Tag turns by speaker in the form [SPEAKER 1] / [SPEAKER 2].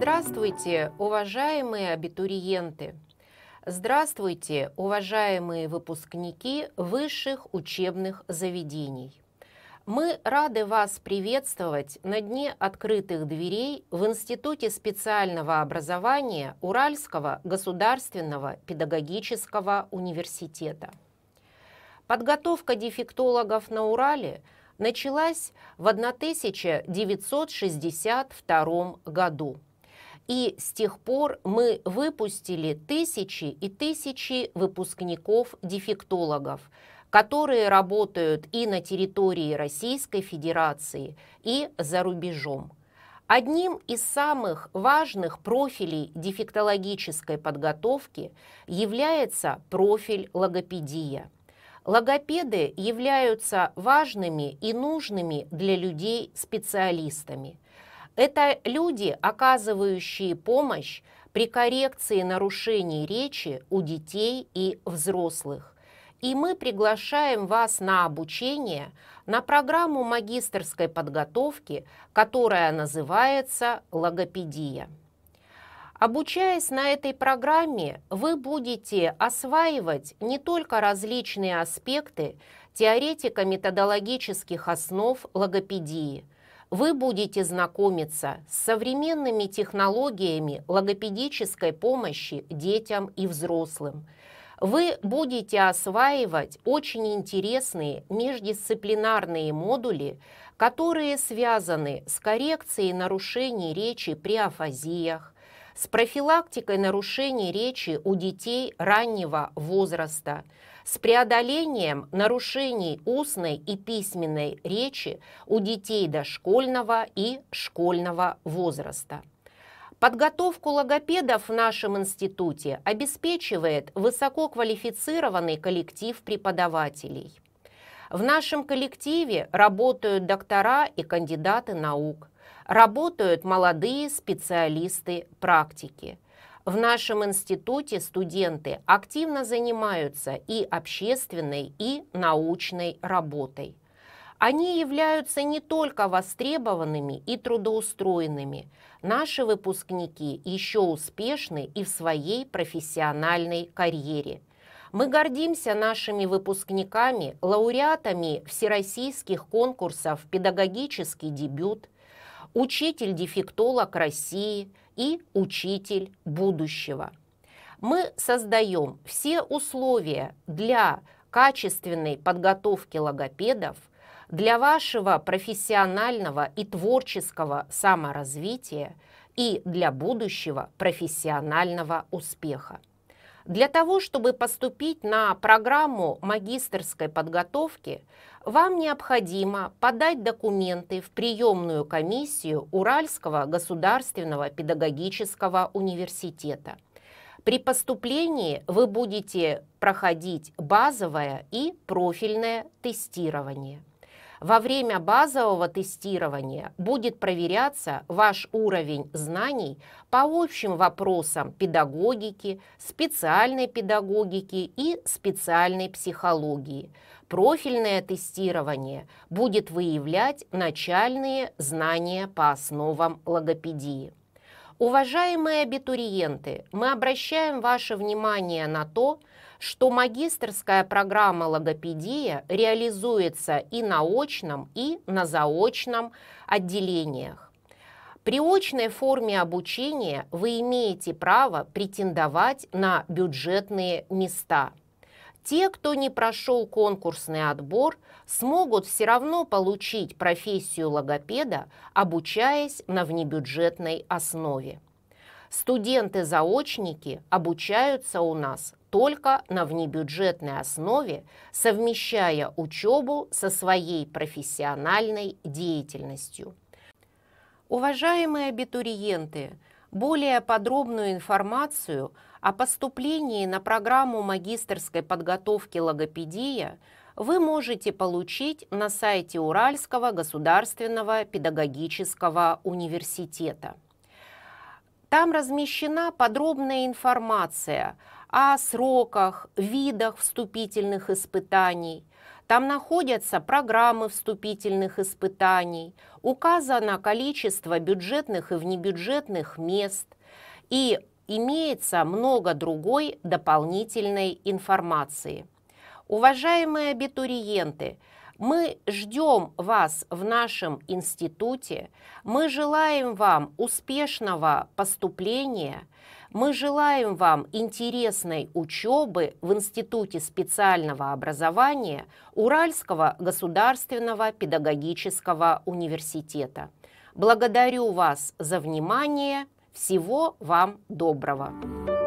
[SPEAKER 1] Здравствуйте, уважаемые абитуриенты! Здравствуйте, уважаемые выпускники высших учебных заведений! Мы рады вас приветствовать на дне открытых дверей в Институте специального образования Уральского государственного педагогического университета. Подготовка дефектологов на Урале началась в 1962 году и с тех пор мы выпустили тысячи и тысячи выпускников-дефектологов, которые работают и на территории Российской Федерации, и за рубежом. Одним из самых важных профилей дефектологической подготовки является профиль логопедия. Логопеды являются важными и нужными для людей специалистами – это люди, оказывающие помощь при коррекции нарушений речи у детей и взрослых. И мы приглашаем вас на обучение на программу магистрской подготовки, которая называется «Логопедия». Обучаясь на этой программе, вы будете осваивать не только различные аспекты теоретико-методологических основ логопедии – вы будете знакомиться с современными технологиями логопедической помощи детям и взрослым. Вы будете осваивать очень интересные междисциплинарные модули, которые связаны с коррекцией нарушений речи при афазиях, с профилактикой нарушений речи у детей раннего возраста, с преодолением нарушений устной и письменной речи у детей дошкольного и школьного возраста. Подготовку логопедов в нашем институте обеспечивает высококвалифицированный коллектив преподавателей. В нашем коллективе работают доктора и кандидаты наук, работают молодые специалисты практики – в нашем институте студенты активно занимаются и общественной, и научной работой. Они являются не только востребованными и трудоустроенными. Наши выпускники еще успешны и в своей профессиональной карьере – мы гордимся нашими выпускниками, лауреатами всероссийских конкурсов «Педагогический дебют», «Учитель-дефектолог России», и учитель будущего. Мы создаем все условия для качественной подготовки логопедов, для вашего профессионального и творческого саморазвития и для будущего профессионального успеха. Для того, чтобы поступить на программу магистрской подготовки, вам необходимо подать документы в приемную комиссию Уральского государственного педагогического университета. При поступлении вы будете проходить базовое и профильное тестирование. Во время базового тестирования будет проверяться ваш уровень знаний по общим вопросам педагогики, специальной педагогики и специальной психологии. Профильное тестирование будет выявлять начальные знания по основам логопедии. Уважаемые абитуриенты, мы обращаем ваше внимание на то, что магистрская программа логопедия реализуется и на очном, и на заочном отделениях. При очной форме обучения вы имеете право претендовать на бюджетные места. Те, кто не прошел конкурсный отбор, смогут все равно получить профессию логопеда, обучаясь на внебюджетной основе. Студенты-заочники обучаются у нас только на внебюджетной основе, совмещая учебу со своей профессиональной деятельностью. Уважаемые абитуриенты, более подробную информацию о поступлении на программу магистрской подготовки логопедия вы можете получить на сайте Уральского государственного педагогического университета. Там размещена подробная информация о сроках, видах вступительных испытаний. Там находятся программы вступительных испытаний, указано количество бюджетных и внебюджетных мест и имеется много другой дополнительной информации. Уважаемые абитуриенты, мы ждем вас в нашем институте, мы желаем вам успешного поступления, мы желаем вам интересной учебы в Институте специального образования Уральского государственного педагогического университета. Благодарю вас за внимание. Всего вам доброго!